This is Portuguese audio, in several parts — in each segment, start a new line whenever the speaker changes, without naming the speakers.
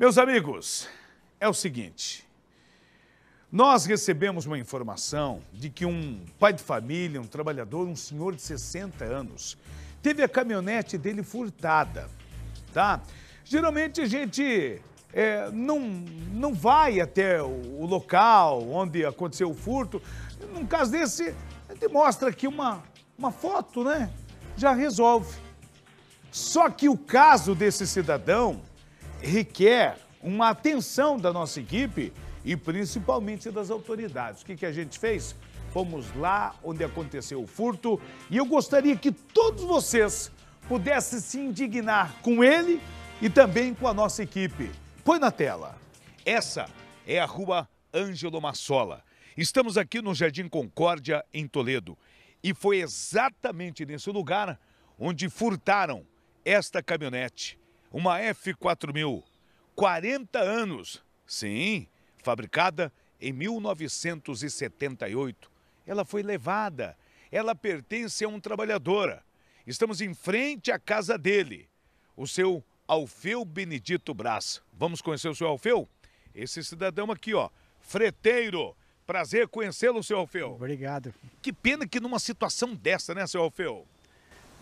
Meus amigos, é o seguinte. Nós recebemos uma informação de que um pai de família, um trabalhador, um senhor de 60 anos, teve a caminhonete dele furtada, tá? Geralmente a gente é, não, não vai até o, local onde aconteceu o furto. Num caso desse, demonstra aqui uma, uma foto, né? Já resolve. Só que o caso desse cidadão requer uma atenção da nossa equipe e principalmente das autoridades. O que, que a gente fez? Fomos lá onde aconteceu o furto e eu gostaria que todos vocês pudessem se indignar com ele e também com a nossa equipe. Põe na tela. Essa é a rua Ângelo Massola. Estamos aqui no Jardim Concórdia, em Toledo. E foi exatamente nesse lugar onde furtaram esta caminhonete uma F4000, 40 anos. Sim, fabricada em 1978. Ela foi levada. Ela pertence a um trabalhador. Estamos em frente à casa dele, o seu Alfeu Benedito Brás. Vamos conhecer o seu Alfeu? Esse cidadão aqui, ó, freteiro. Prazer conhecê-lo, seu Alfeu. Obrigado. Que pena que numa situação dessa, né, seu Alfeu?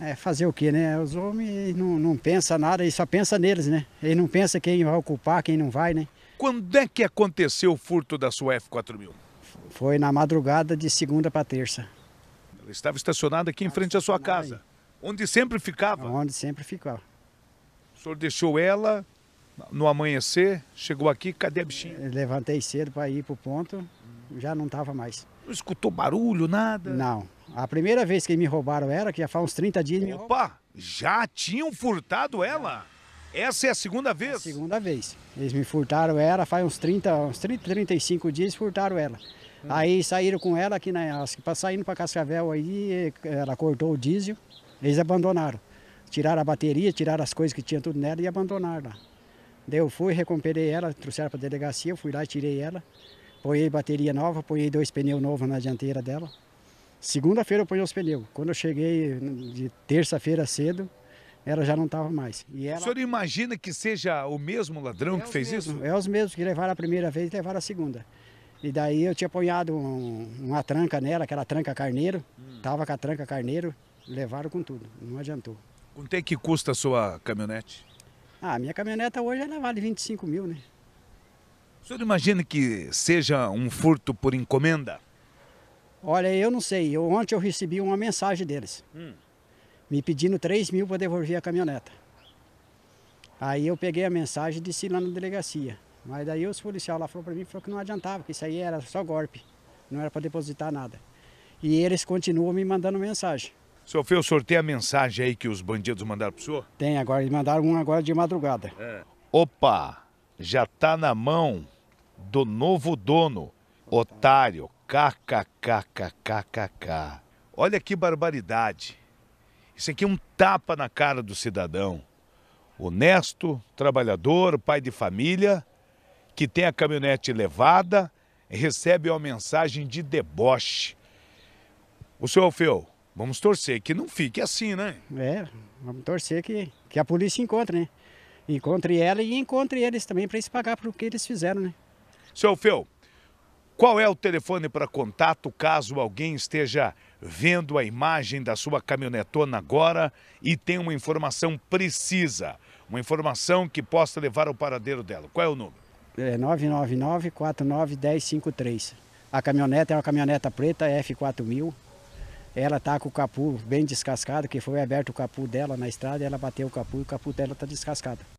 É, fazer o quê, né? Os homens não, não pensam nada e só pensa neles, né? Eles não pensa quem vai ocupar, quem não vai, né?
Quando é que aconteceu o furto da sua F4000?
Foi na madrugada de segunda para terça.
Ela estava estacionada aqui em frente à sua casa, aí. onde sempre ficava? Onde sempre ficava. O senhor deixou ela no amanhecer, chegou aqui, cadê a bichinha? Eu levantei cedo para ir para o ponto,
já não estava mais. Não escutou barulho, nada? Não, a primeira vez que me roubaram ela, que já faz uns 30 dias. Opa, já tinham
furtado ela? Essa é a segunda
vez? É a segunda vez. Eles me furtaram ela, faz uns 30, uns 30 35 dias furtaram ela. Hum. Aí saíram com ela aqui, né, saindo para Cascavel aí, ela cortou o diesel, eles abandonaram. Tiraram a bateria, tiraram as coisas que tinha tudo nela e abandonaram lá. Daí eu fui, recuperei ela, trouxeram para a delegacia, eu fui lá e tirei ela. Ponhei bateria nova, ponhei dois pneus novos na dianteira dela. Segunda-feira eu ponho os pneus. Quando eu cheguei de terça-feira cedo, ela já não estava mais.
E ela... O senhor imagina que seja o mesmo ladrão é que fez mesmos, isso? É os mesmos que levaram a primeira vez e levaram a segunda. E daí
eu tinha apanhado um, uma tranca nela, aquela tranca carneiro. Hum. Tava com a tranca carneiro, levaram com tudo, não adiantou.
Quanto é que custa a sua caminhonete?
Ah, a minha caminhoneta hoje ela vale 25 mil, né?
O senhor imagina que seja um furto por encomenda?
Olha, eu não sei. Eu, ontem eu recebi uma mensagem deles. Hum. Me pedindo 3 mil para devolver a caminhoneta. Aí eu peguei a mensagem e disse lá na delegacia. Mas daí os policiais lá falou para mim falou que não adiantava, que isso aí era só golpe. Não era para depositar nada. E eles continuam me mandando mensagem.
Seu Feu, sorteia a mensagem aí que os bandidos mandaram pro senhor?
Tem, agora eles mandaram um agora de madrugada.
É. Opa, já tá na mão do novo dono, otário, kkkkkk. Olha que barbaridade. Isso aqui é um tapa na cara do cidadão. Honesto, trabalhador, pai de família, que tem a caminhonete levada, recebe uma mensagem de deboche. O senhor Alfeu, vamos torcer que não fique assim, né?
É, vamos torcer que, que a polícia encontre, né? Encontre ela e
encontre eles também para eles pagar por o que eles fizeram, né? Seu Alfeu, qual é o telefone para contato caso alguém esteja vendo a imagem da sua caminhonetona agora e tenha uma informação precisa, uma informação que possa levar ao paradeiro dela? Qual é o número?
É 999-491053. A caminhoneta é uma caminhoneta preta F4000. Ela está com o capô bem descascado, que foi aberto o capô dela na estrada, ela bateu o capô e o capô dela está descascado.